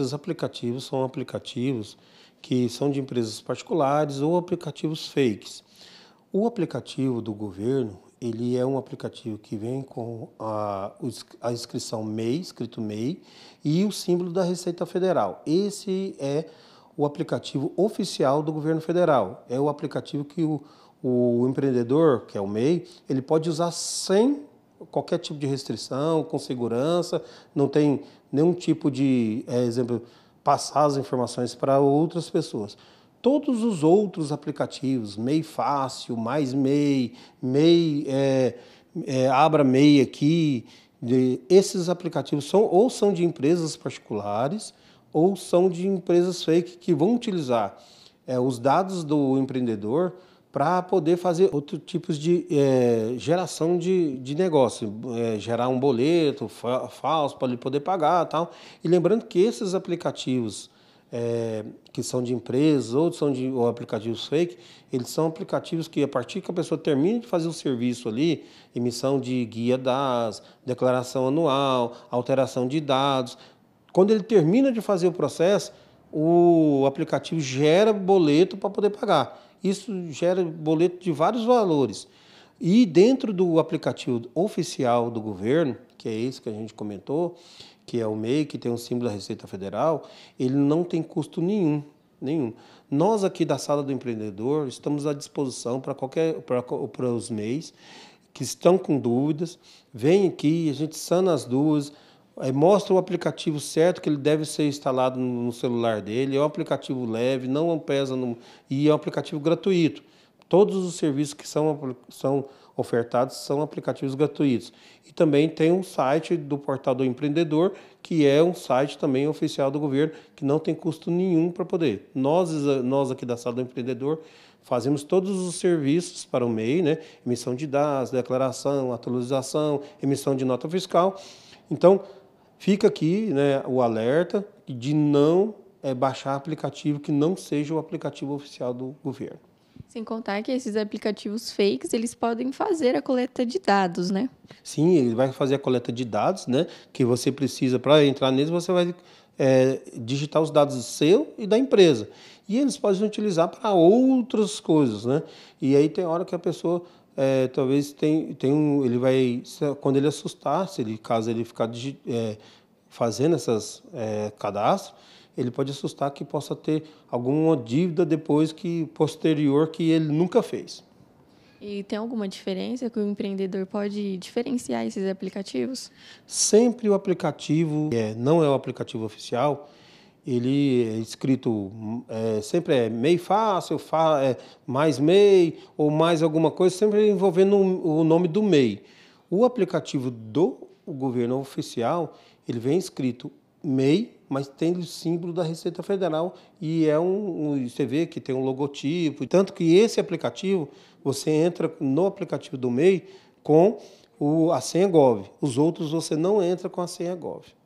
Esses aplicativos são aplicativos que são de empresas particulares ou aplicativos fakes. O aplicativo do governo, ele é um aplicativo que vem com a, a inscrição MEI, escrito MEI, e o símbolo da Receita Federal. Esse é o aplicativo oficial do governo federal. É o aplicativo que o, o empreendedor, que é o MEI, ele pode usar sem qualquer tipo de restrição, com segurança, não tem nenhum tipo de, é, exemplo, passar as informações para outras pessoas. Todos os outros aplicativos, MEI Fácil, Mais MEI, MEI é, é, Abra MEI aqui, de, esses aplicativos são ou são de empresas particulares ou são de empresas fake que vão utilizar é, os dados do empreendedor para poder fazer outros tipos de é, geração de, de negócio, é, gerar um boleto fa falso para ele poder pagar tal. E lembrando que esses aplicativos é, que são de empresas ou são de ou aplicativos fake, eles são aplicativos que a partir que a pessoa termina de fazer o serviço ali, emissão de guia das, declaração anual, alteração de dados, quando ele termina de fazer o processo, o aplicativo gera boleto para poder pagar. Isso gera boleto de vários valores. E dentro do aplicativo oficial do governo, que é esse que a gente comentou, que é o MEI, que tem o símbolo da Receita Federal, ele não tem custo nenhum, nenhum. Nós aqui da Sala do Empreendedor estamos à disposição para qualquer para os MEIs que estão com dúvidas, vem aqui, a gente sana as dúvidas, Aí mostra o aplicativo certo que ele deve ser instalado no celular dele. É um aplicativo leve, não pesa no... e é um aplicativo gratuito. Todos os serviços que são, são ofertados são aplicativos gratuitos. E também tem um site do Portal do Empreendedor, que é um site também oficial do governo, que não tem custo nenhum para poder. Nós, nós aqui da Sala do Empreendedor fazemos todos os serviços para o MEI, né? emissão de DAS, declaração, atualização, emissão de nota fiscal. Então, Fica aqui né, o alerta de não é, baixar aplicativo que não seja o aplicativo oficial do governo. Sem contar que esses aplicativos fakes, eles podem fazer a coleta de dados, né? Sim, ele vai fazer a coleta de dados, né? Que você precisa, para entrar neles, você vai é, digitar os dados seu e da empresa. E eles podem utilizar para outras coisas, né? E aí tem hora que a pessoa é, talvez tem, tem um, ele vai quando ele assustar se ele caso ele ficar é, fazendo essas é, cadastros ele pode assustar que possa ter alguma dívida depois que posterior que ele nunca fez. E tem alguma diferença que o empreendedor pode diferenciar esses aplicativos? Sempre o aplicativo é, não é o aplicativo oficial, ele é escrito é, sempre é MEI fácil, fa, é, mais MEI ou mais alguma coisa, sempre envolvendo o nome do MEI. O aplicativo do governo oficial, ele vem escrito MEI mas tem o símbolo da Receita Federal e é um, um, você vê que tem um logotipo, tanto que esse aplicativo você entra no aplicativo do MEI com o, a senha Gov. Os outros você não entra com a senha Gov.